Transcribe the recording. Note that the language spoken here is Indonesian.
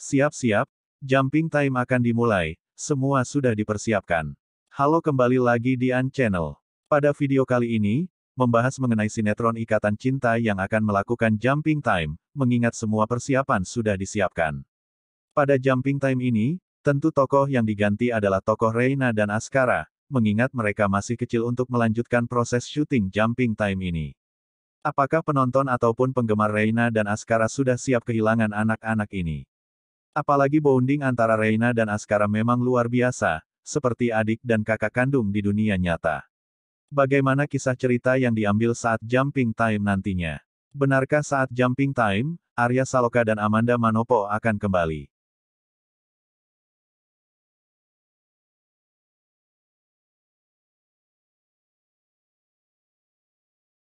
Siap-siap, jumping time akan dimulai, semua sudah dipersiapkan. Halo kembali lagi di An Channel. Pada video kali ini, membahas mengenai sinetron Ikatan Cinta yang akan melakukan jumping time, mengingat semua persiapan sudah disiapkan. Pada jumping time ini, tentu tokoh yang diganti adalah tokoh Reina dan Askara, mengingat mereka masih kecil untuk melanjutkan proses syuting jumping time ini. Apakah penonton ataupun penggemar Reina dan Askara sudah siap kehilangan anak-anak ini? Apalagi bonding antara Reina dan Askara memang luar biasa, seperti adik dan kakak kandung di dunia nyata. Bagaimana kisah cerita yang diambil saat jumping time nantinya? Benarkah saat jumping time, Arya Saloka dan Amanda Manopo akan kembali?